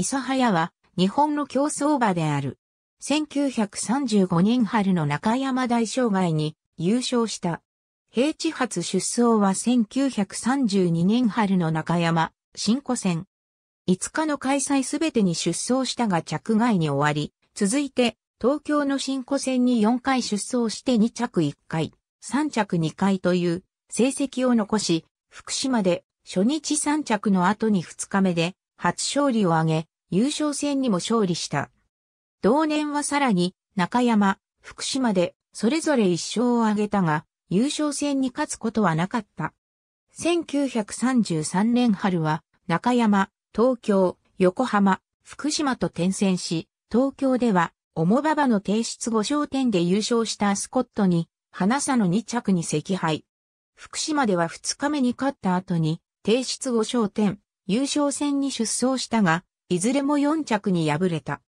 磯早は日本の競争馬である。1935年春の中山大障害に優勝した。平地発出走は1932年春の中山、新古戦。5日の開催すべてに出走したが着外に終わり、続いて東京の新古戦に4回出走して2着1回、3着2回という成績を残し、福島で初日3着の後に2日目で初勝利を挙げ、優勝戦にも勝利した。同年はさらに、中山、福島で、それぞれ一勝を挙げたが、優勝戦に勝つことはなかった。1933年春は、中山、東京、横浜、福島と転戦し、東京では、重馬場の提出5勝点で優勝したアスコットに、花佐の2着に赤敗。福島では2日目に勝った後に、提出5勝点、優勝戦に出走したが、いずれも4着に敗れた。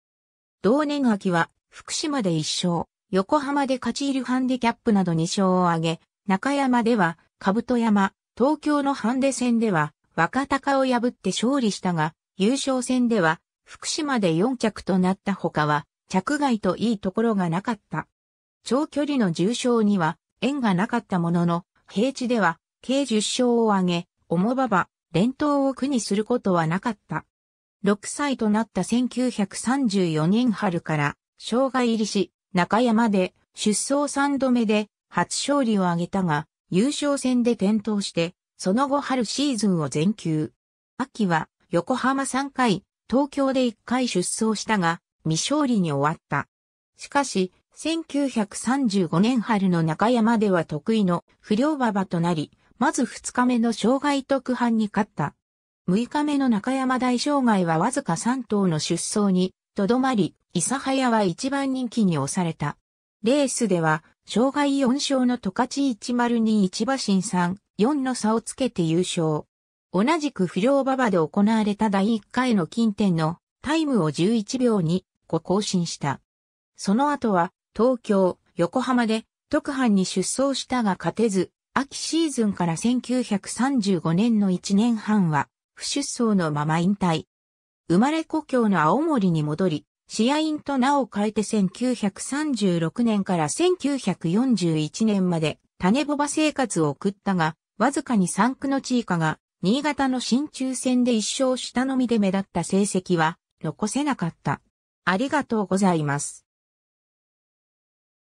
同年秋は、福島で1勝、横浜で勝ち入るハンデキャップなど2勝を挙げ、中山では、兜山、東京のハンデ戦では、若鷹を破って勝利したが、優勝戦では、福島で4着となった他は、着外といいところがなかった。長距離の重賞には、縁がなかったものの、平地では、計10勝を挙げ、重馬場、連投を苦にすることはなかった。6歳となった1934年春から、生涯入りし、中山で出走3度目で初勝利を挙げたが、優勝戦で転倒して、その後春シーズンを全休。秋は横浜3回、東京で1回出走したが、未勝利に終わった。しかし、1935年春の中山では得意の不良馬場となり、まず2日目の障害特班に勝った。6日目の中山大障害はわずか3頭の出走に、とどまり、諫早は一番人気に押された。レースでは、障害4勝の十勝1021馬身3、4の差をつけて優勝。同じく不良馬場で行われた第1回の近点のタイムを11秒にご更新した。その後は東京、横浜で特班に出走したが勝てず、秋シーズンから1935年の1年半は不出走のまま引退。生まれ故郷の青森に戻り、試合員と名を変えて1936年から1941年まで種ボバ生活を送ったが、わずかに3区の地位下が、新潟の新中戦で一勝したのみで目立った成績は残せなかった。ありがとうございます。